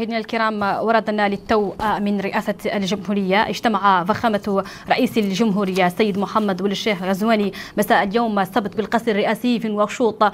مشاهدينا الكرام وردنا للتو من رئاسة الجمهورية اجتمع فخامة رئيس الجمهورية السيد محمد ولي الشيخ غزواني مساء اليوم السبت بالقصر الرئاسي في نواكشوط آه،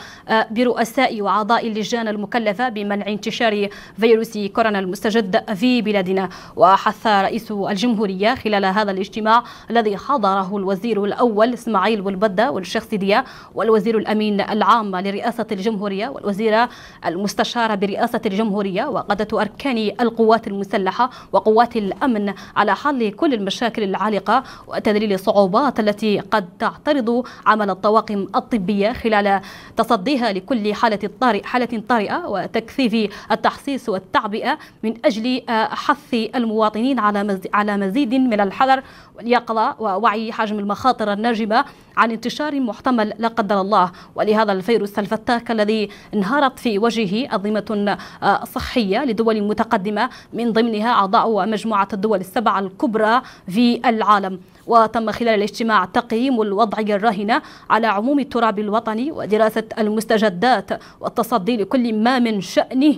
برؤساء وأعضاء اللجان المكلفة بمنع انتشار فيروس كورونا المستجد في بلادنا وحث رئيس الجمهورية خلال هذا الاجتماع الذي حضره الوزير الأول إسماعيل والبدة سيديا والوزير الأمين العام لرئاسة الجمهورية والوزيرة المستشارة برئاسة الجمهورية وقادة أركان القوات المسلحة وقوات الأمن على حل كل المشاكل العالقة وتذليل الصعوبات التي قد تعترض عمل الطواقم الطبية خلال تصديها لكل حالة طارئة, حالة طارئة وتكثيف التحصيص والتعبئة من أجل حث المواطنين على على مزيد من الحذر واليقظة ووعي حجم المخاطر الناجمة عن انتشار محتمل لا قدر الله ولهذا الفيروس الفتاك الذي انهارت في وجهه أنظمة صحية لدول متقدمة من ضمنها أعضاء مجموعة الدول السبع الكبرى في العالم وتم خلال الاجتماع تقييم الوضعية الراهنة على عموم التراب الوطني ودراسة المستجدات والتصدي لكل ما من شأنه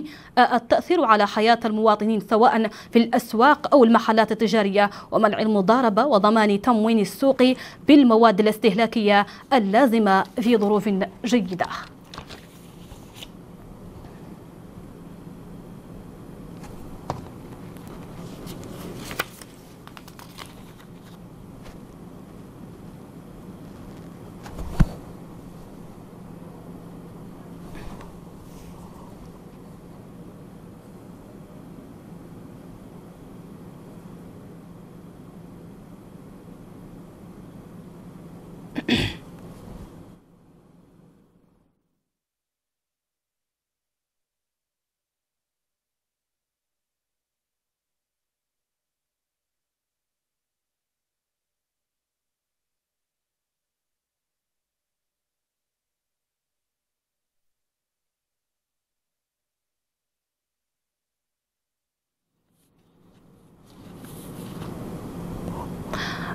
التأثير على حياة المواطنين سواء في الأسواق أو المحلات التجارية ومنع المضاربة وضمان تموين السوق بالمواد الاستهلاكية اللازمة في ظروف جيدة